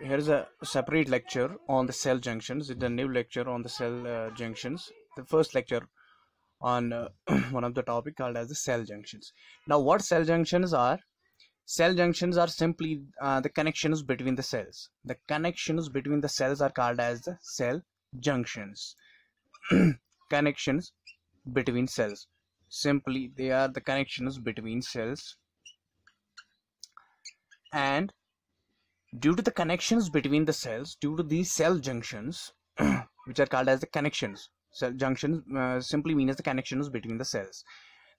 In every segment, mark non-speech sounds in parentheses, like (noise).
here's a separate lecture on the cell junctions it's a new lecture on the cell uh, junctions the first lecture on uh, (clears throat) one of the topic called as the cell junctions now what cell junctions are cell junctions are simply uh, the connections between the cells the connections between the cells are called as the cell junctions (clears throat) connections between cells simply they are the connections between cells and due to the connections between the cells due to these cell junctions (clears throat) which are called as the connections cell junctions uh, simply mean as the connections between the cells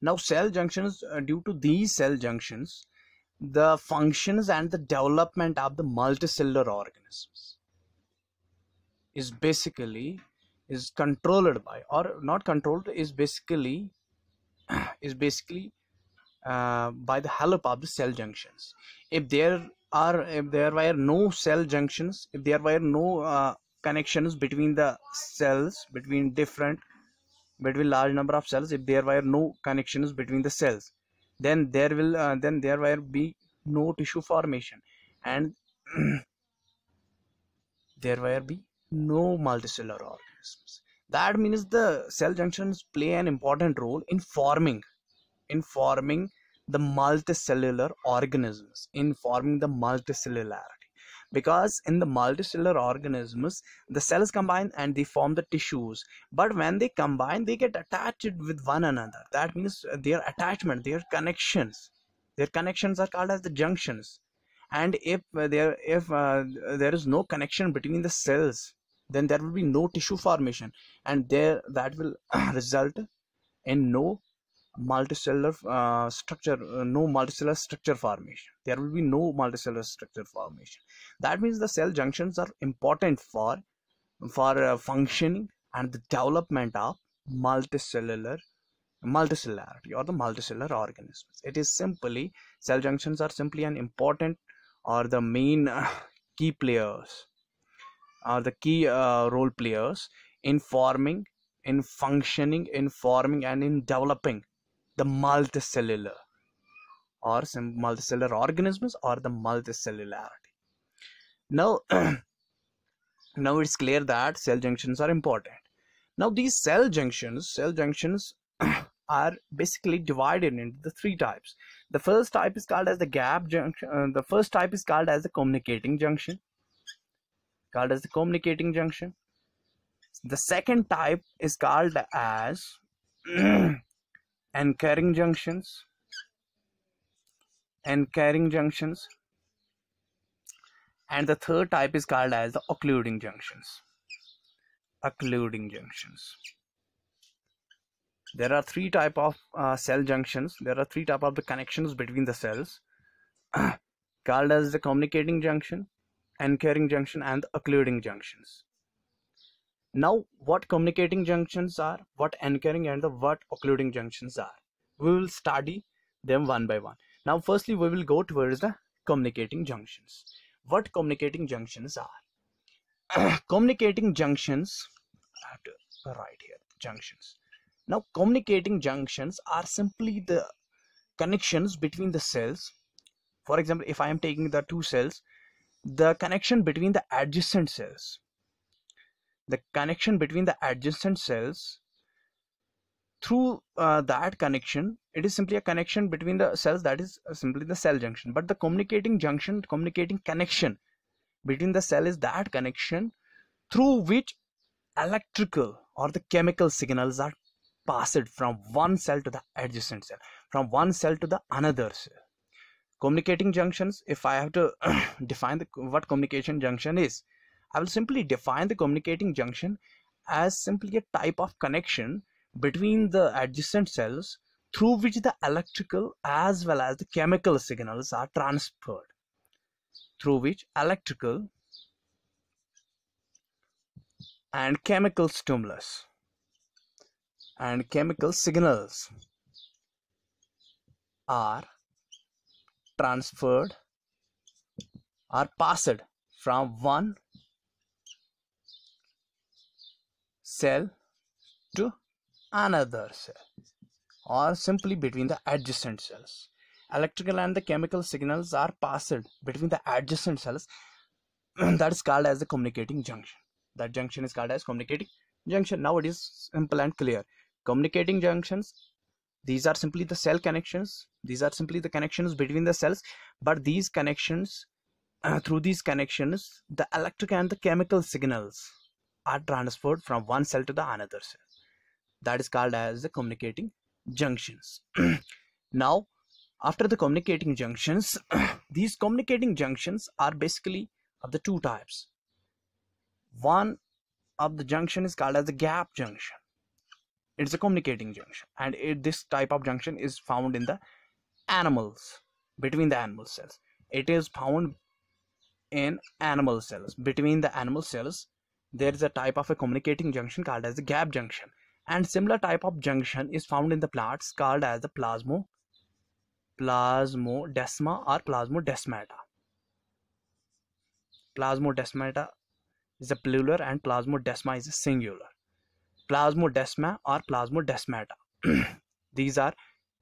now cell junctions uh, due to these cell junctions the functions and the development of the multicellular organisms is basically is controlled by or not controlled is basically (clears throat) is basically uh, by the help of the cell junctions if there or if there were no cell junctions if there were no uh, connections between the cells between different between large number of cells if there were no connections between the cells then there will uh, then there will be no tissue formation and (clears throat) there will be no multicellular organisms that means the cell junctions play an important role in forming in forming the multicellular organisms in forming the multicellularity because in the multicellular organisms the cells combine and they form the tissues but when they combine they get attached with one another that means their attachment their connections their connections are called as the junctions and if there if uh, there is no connection between the cells then there will be no tissue formation and there that will (clears throat) result in no multicellular uh, structure uh, no multicellular structure formation there will be no multicellular structure formation that means the cell junctions are important for for uh, functioning and the development of multicellular multicellularity or the multicellular organisms it is simply cell junctions are simply an important or the main uh, key players are the key uh, role players in forming in functioning in forming and in developing the multicellular or some multicellular organisms or the multicellularity. Now, (clears throat) now it's clear that cell junctions are important. Now these cell junctions, cell junctions (clears throat) are basically divided into the three types. The first type is called as the gap junction. Uh, the first type is called as the communicating junction. Called as the communicating junction. The second type is called as (clears throat) and carrying junctions and carrying junctions and the third type is called as the occluding junctions occluding junctions there are three type of uh, cell junctions there are three type of the connections between the cells (clears throat) called as the communicating junction and carrying junction and occluding junctions now, what communicating junctions are, what anchoring and the what occluding junctions are. We will study them one by one. Now, firstly, we will go towards the communicating junctions. What communicating junctions are? (coughs) communicating junctions, I have to write here, junctions. Now, communicating junctions are simply the connections between the cells. For example, if I am taking the two cells, the connection between the adjacent cells the connection between the adjacent cells through uh, that connection it is simply a connection between the cells that is uh, simply the cell junction but the communicating junction communicating connection between the cell is that connection through which electrical or the chemical signals are passed from one cell to the adjacent cell from one cell to the another cell communicating junctions if i have to (coughs) define the, what communication junction is I will simply define the communicating junction as simply a type of connection between the adjacent cells through which the electrical as well as the chemical signals are transferred through which electrical and chemical stimulus and chemical signals are transferred are passed from one cell to another cell or simply between the adjacent cells. Electrical and the chemical signals are passed between the adjacent cells (clears throat) that is called as the communicating junction. That junction is called as communicating junction. Now it is simple and clear. Communicating junctions, these are simply the cell connections. These are simply the connections between the cells. But these connections, uh, (clears throat) through these connections, the electric and the chemical signals are transferred from one cell to the another cell that is called as the communicating junctions (clears throat) now after the communicating junctions (clears throat) these communicating junctions are basically of the two types one of the junction is called as the gap junction it's a communicating junction and it, this type of junction is found in the animals between the animal cells it is found in animal cells between the animal cells there is a type of a communicating junction called as the gap junction and similar type of junction is found in the plants called as the plasmo plasmodesma or plasmodesmata plasmodesmata is a plural and plasmodesma is a singular plasmodesma or plasmodesmata (clears throat) these are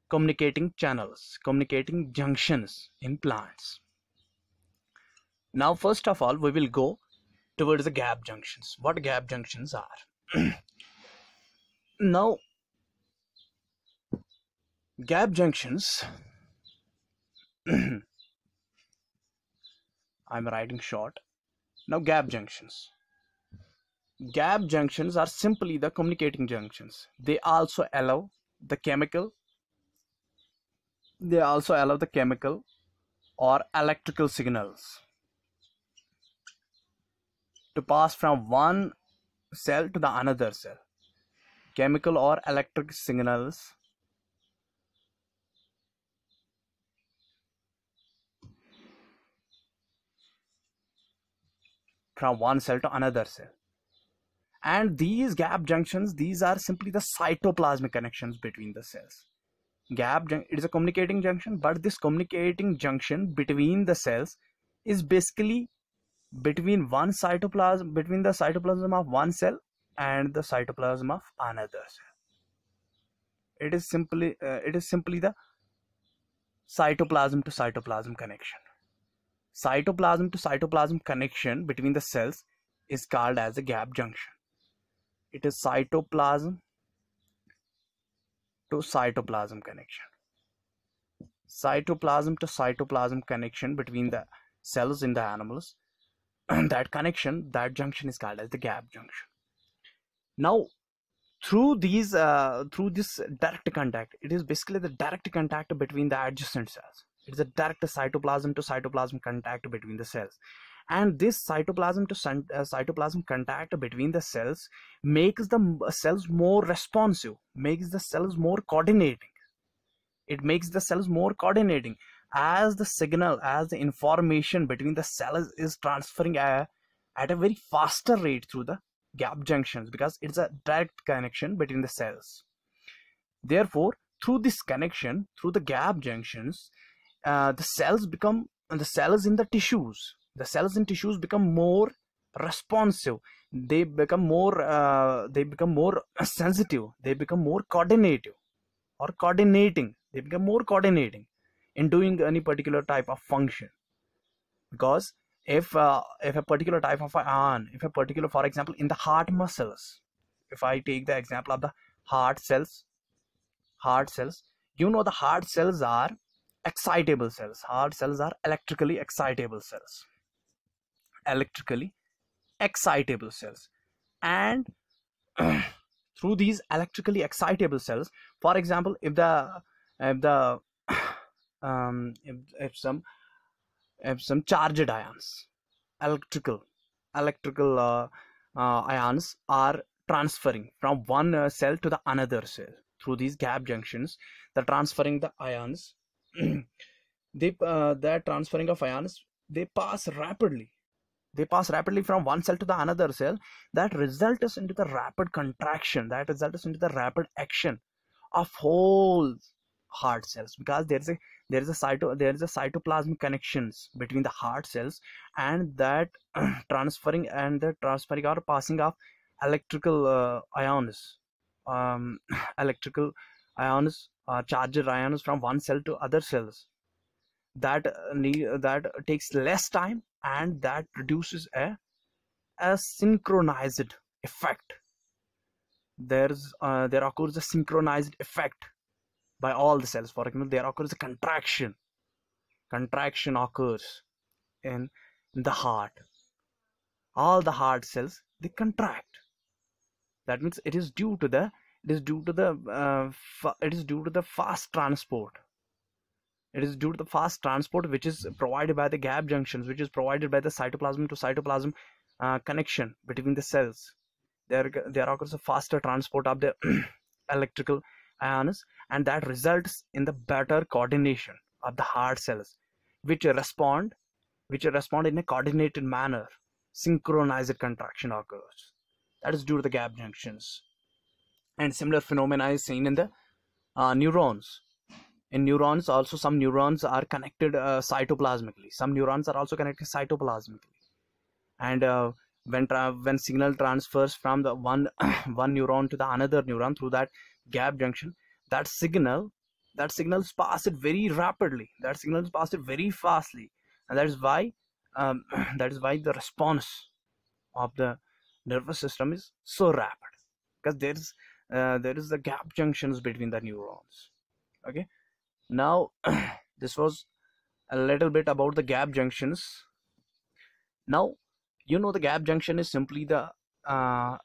communicating channels communicating junctions in plants now first of all we will go towards the gap junctions what gap junctions are (clears throat) now gap junctions (clears throat) i'm writing short now gap junctions gap junctions are simply the communicating junctions they also allow the chemical they also allow the chemical or electrical signals to pass from one cell to the another cell chemical or electric signals from one cell to another cell and these gap junctions these are simply the cytoplasmic connections between the cells gap it is a communicating junction but this communicating junction between the cells is basically between one cytoplasm between the cytoplasm of one cell and the cytoplasm of another cell it is simply uh, it is simply the cytoplasm to cytoplasm connection cytoplasm to cytoplasm connection between the cells is called as a gap junction it is cytoplasm to cytoplasm connection cytoplasm to cytoplasm connection between the cells in the animals (clears throat) that connection, that junction is called as the gap junction. Now, through these, uh, through this direct contact, it is basically the direct contact between the adjacent cells. It is a direct cytoplasm to cytoplasm contact between the cells, and this cytoplasm to uh, cytoplasm contact between the cells makes the uh, cells more responsive, makes the cells more coordinating. It makes the cells more coordinating as the signal as the information between the cells is transferring uh, at a very faster rate through the gap junctions because it's a direct connection between the cells therefore through this connection through the gap junctions uh, the cells become the cells in the tissues the cells in tissues become more responsive they become more uh, they become more sensitive they become more coordinative or coordinating they become more coordinating in doing any particular type of function because if uh, if a particular type of ion if a particular for example in the heart muscles if i take the example of the heart cells heart cells you know the heart cells are excitable cells heart cells are electrically excitable cells electrically excitable cells and (clears throat) through these electrically excitable cells for example if the if the um, if, if some if some charged ions electrical electrical uh, uh, ions are transferring from one uh, cell to the another cell through these gap junctions they're transferring the ions (clears throat) they uh, transferring of ions they pass rapidly they pass rapidly from one cell to the another cell that results into the rapid contraction that results into the rapid action of holes heart cells because there is a there is a cyto there is a cytoplasmic connections between the heart cells and that (clears throat) transferring and the transferring or passing of electrical uh, ions um, (clears throat) electrical ions or uh, charger ions from one cell to other cells that uh, need that takes less time and that produces a a synchronized effect there's uh, there occurs a synchronized effect by all the cells. For example, there occurs a contraction. Contraction occurs in the heart. All the heart cells they contract. That means it is due to the it is due to the uh, it is due to the fast transport. It is due to the fast transport which is provided by the gap junctions, which is provided by the cytoplasm to cytoplasm uh, connection between the cells. There there occurs a faster transport of the (clears throat) electrical ions and that results in the better coordination of the heart cells which respond which respond in a coordinated manner synchronized contraction occurs that is due to the gap junctions and similar phenomena is seen in the uh, neurons in neurons also some neurons are connected uh, cytoplasmically some neurons are also connected cytoplasmically and uh, when when signal transfers from the one (coughs) one neuron to the another neuron through that gap junction that signal that signals pass it very rapidly that signals pass it very fastly and that is why um, (clears throat) that is why the response of the nervous system is so rapid because there is uh, there is the gap junctions between the neurons okay now (clears throat) this was a little bit about the gap junctions now you know the gap junction is simply the uh,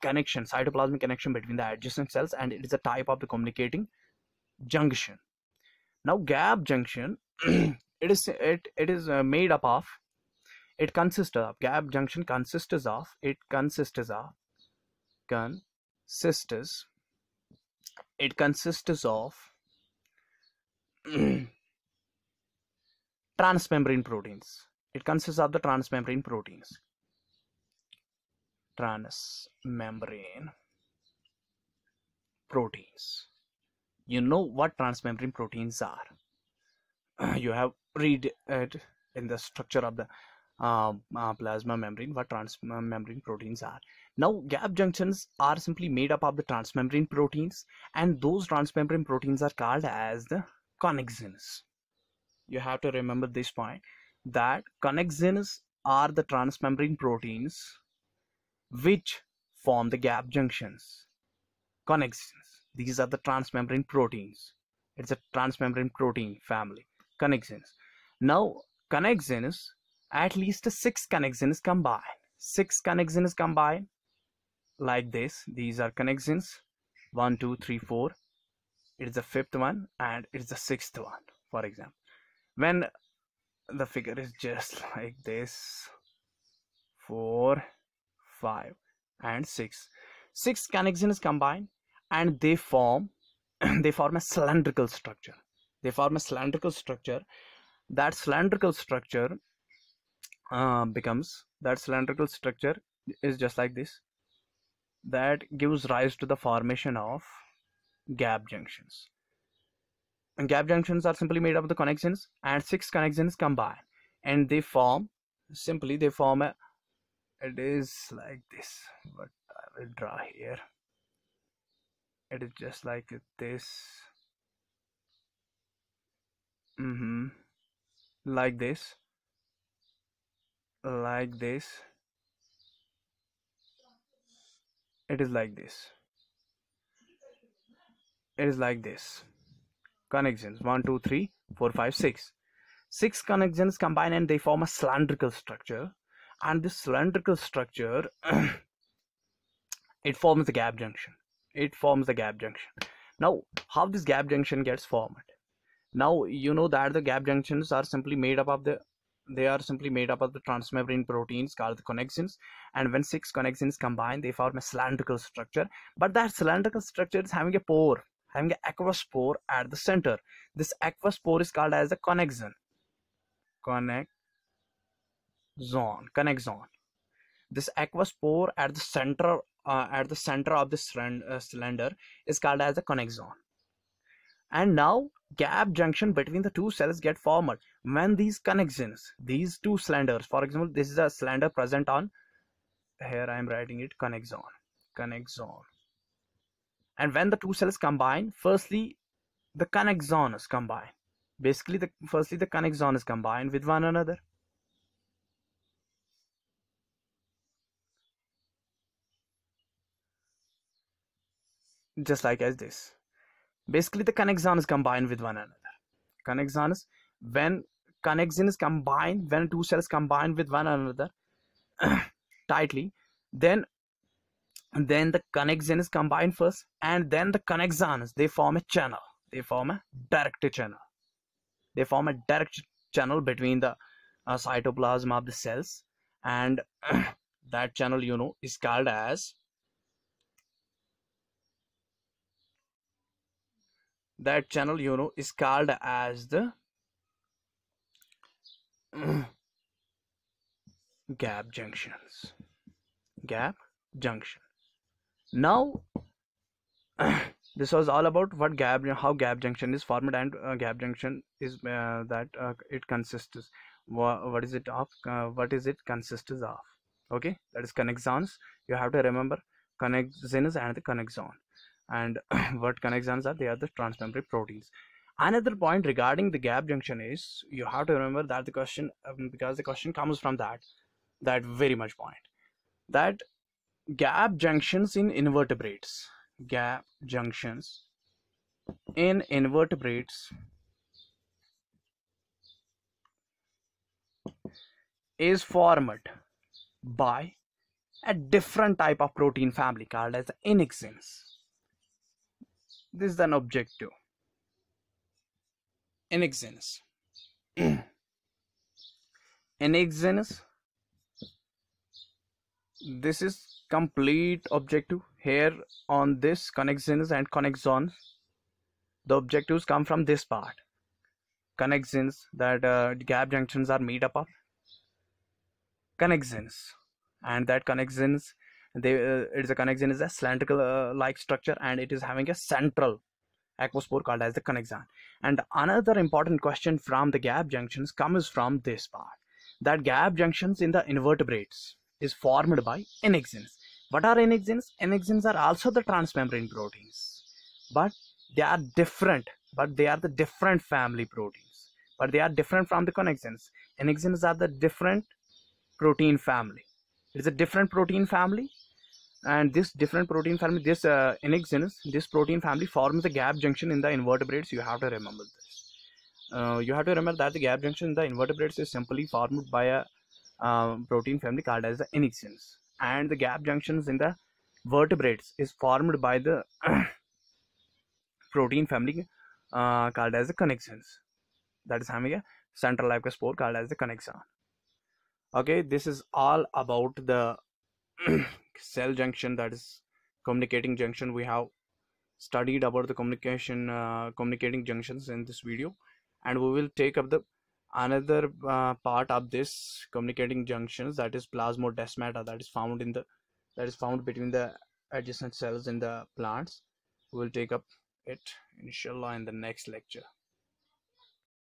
connection, cytoplasmic connection between the adjacent cells and it is a type of the communicating junction. Now gap junction, (clears throat) it is it, it is uh, made up of, it consists of, gap junction consists of, it consists of, consists, it consists of (clears throat) transmembrane proteins. It consists of the transmembrane proteins transmembrane proteins. You know what transmembrane proteins are. (clears throat) You have read it in the structure of the uh, uh, plasma membrane what transmembrane proteins are now gap junctions are simply made up of the transmembrane proteins and those transmembrane proteins are called as the connexins you have to remember this point that connexins are the transmembrane proteins which form the gap junctions. Connexins. These are the transmembrane proteins. It's a transmembrane protein family. Connexins. Now, connexins, at least six connexins combine. Six connexins combine like this. These are connexins. One, two, three, four. It's the fifth one and it's the sixth one, for example. When the figure is just (laughs) like this, four, 5 and 6 six connections combine, combined and they form (clears throat) they form a cylindrical structure they form a cylindrical structure that cylindrical structure uh, becomes that cylindrical structure is just like this that gives rise to the formation of gap junctions and gap junctions are simply made up of the connections and six connections combine and they form simply they form a it is like this but I will draw here it is just like this mm-hmm like this like this it is like this it is like this connections 1 2 3 4 5 6 six connections combine and they form a cylindrical structure and this cylindrical structure (clears throat) it forms a gap junction it forms a gap junction now how this gap junction gets formed now you know that the gap junctions are simply made up of the they are simply made up of the transmembrane proteins called the connexins and when six connexins combine they form a cylindrical structure but that cylindrical structure is having a pore having an aqueous pore at the center this aqueous pore is called as a connexin connect zone connect zone this aqueous pore at the center uh, at the center of this uh, cylinder is called as the connect zone and now gap junction between the two cells get formed when these connections these two cylinders for example this is a cylinder present on here i am writing it connect zone connect zone and when the two cells combine firstly the connect zone is combined basically the firstly the connect zone is combined with one another just like as this basically the connexons combine with one another connexons when is combined, when two cells combine with one another (clears throat) tightly then then the is combined first and then the connexons they form a channel they form a direct channel they form a direct channel between the uh, cytoplasm of the cells and (clears throat) that channel you know is called as that channel you know is called as the (clears throat) gap junctions gap junction now (clears throat) this was all about what gap how gap junction is formed and uh, gap junction is uh, that uh, it consists what, what is it of uh, what is it consists of okay that is connexons you have to remember connexins and the connexon and (clears throat) what them? are they are the transmembrane proteins another point regarding the gap junction is you have to remember that the question um, because the question comes from that that very much point that gap junctions in invertebrates gap junctions in invertebrates is formed by a different type of protein family called as the annexins this is an objective. Annexenus. (clears throat) Annexenus. This is complete objective here on this connexins and zone The objectives come from this part. Connexins that uh, gap junctions are made up of. Connexins and that connexins they uh, its connexion is a cylindrical uh, like structure and it is having a central aquospore called as the connexon and another important question from the gap junctions comes from this part that gap junctions in the invertebrates is formed by annexins what are annexins annexins are also the transmembrane proteins but they are different but they are the different family proteins but they are different from the connexins annexins are the different protein family it is a different protein family and this different protein family this uh, annexins this protein family forms the gap junction in the invertebrates you have to remember this uh, you have to remember that the gap junction in the invertebrates is simply formed by a uh, protein family called as the annexins and the gap junctions in the vertebrates is formed by the (coughs) protein family uh, called as the connexins. that is having a central spore called as the connexon okay this is all about the cell junction that is communicating junction we have studied about the communication uh, communicating junctions in this video and we will take up the another uh, part of this communicating junctions that is plasmodesmata that is found in the that is found between the adjacent cells in the plants we will take up it inshallah in the next lecture